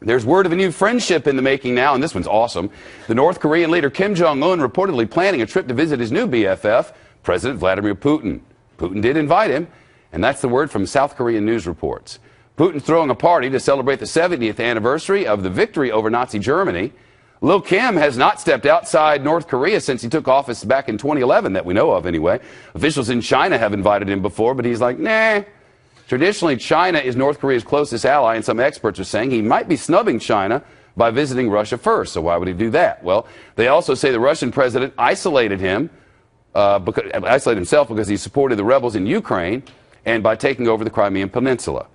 There's word of a new friendship in the making now, and this one's awesome. The North Korean leader Kim Jong un reportedly planning a trip to visit his new BFF, President Vladimir Putin. Putin did invite him, and that's the word from South Korean news reports. Putin's throwing a party to celebrate the 70th anniversary of the victory over Nazi Germany. Lil Kim has not stepped outside North Korea since he took office back in 2011, that we know of anyway. Officials in China have invited him before, but he's like, nah, Traditionally, China is North Korea's closest ally, and some experts are saying he might be snubbing China by visiting Russia first. So why would he do that? Well, they also say the Russian president isolated him, uh, because, isolated himself because he supported the rebels in Ukraine and by taking over the Crimean Peninsula.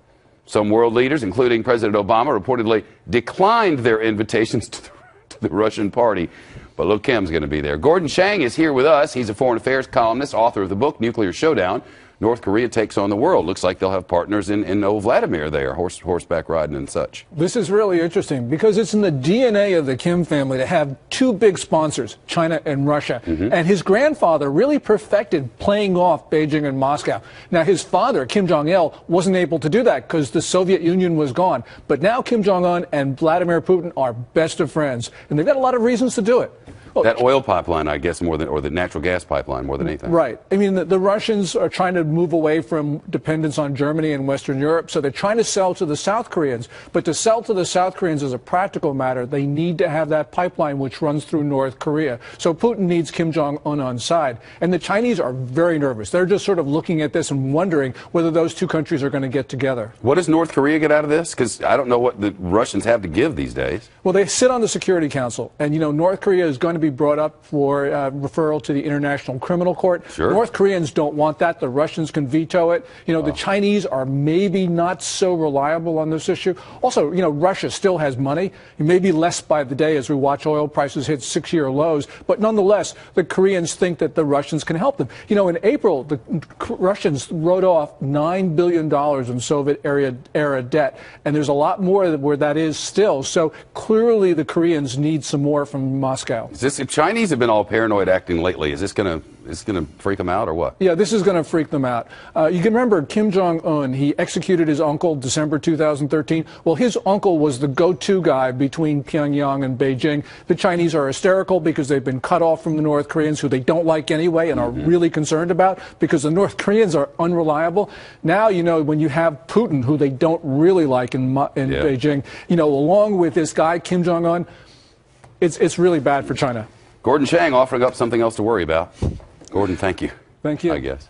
Some world leaders, including President Obama, reportedly declined their invitations to the, to the Russian party. But look, Kim's going to be there. Gordon Chang is here with us. He's a foreign affairs columnist, author of the book Nuclear Showdown North Korea takes on the world. Looks like they'll have partners in, in old Vladimir there, horse, horseback riding and such. This is really interesting because it's in the DNA of the Kim family to have two big sponsors, China and Russia. Mm-hmm. And his grandfather really perfected playing off Beijing and Moscow. Now, his father, Kim Jong il, wasn't able to do that because the Soviet Union was gone. But now Kim Jong un and Vladimir Putin are best of friends, and they've got a lot of reasons to do it. Well, that oil pipeline, I guess, more than, or the natural gas pipeline more than anything. Right. I mean, the, the Russians are trying to move away from dependence on Germany and Western Europe, so they're trying to sell to the South Koreans. But to sell to the South Koreans is a practical matter. They need to have that pipeline which runs through North Korea. So Putin needs Kim Jong un on side. And the Chinese are very nervous. They're just sort of looking at this and wondering whether those two countries are going to get together. What does North Korea get out of this? Because I don't know what the Russians have to give these days. Well, they sit on the Security Council. And, you know, North Korea is going to be be brought up for uh, referral to the International Criminal Court. Sure. North Koreans don't want that. The Russians can veto it. You know, wow. the Chinese are maybe not so reliable on this issue. Also, you know, Russia still has money. Maybe less by the day as we watch oil prices hit six year lows. But nonetheless, the Koreans think that the Russians can help them. You know, in April, the Russians wrote off $9 billion in Soviet era, era debt. And there's a lot more where that is still. So clearly, the Koreans need some more from Moscow. Is this this if Chinese have been all paranoid acting lately, is this gonna is gonna freak them out or what? Yeah, this is gonna freak them out. Uh, you can remember Kim Jong Un. He executed his uncle December 2013. Well, his uncle was the go-to guy between Pyongyang and Beijing. The Chinese are hysterical because they've been cut off from the North Koreans, who they don't like anyway, and mm -hmm. are mm-hmm. really concerned about because the North Koreans are unreliable. Now you know when you have Putin, who they don't really like in in yeah. Beijing. You know, along with this guy Kim Jong Un it's, it's really bad for China. Gordon Chang offering up something else to worry about. Gordon, thank you. Thank you. I guess.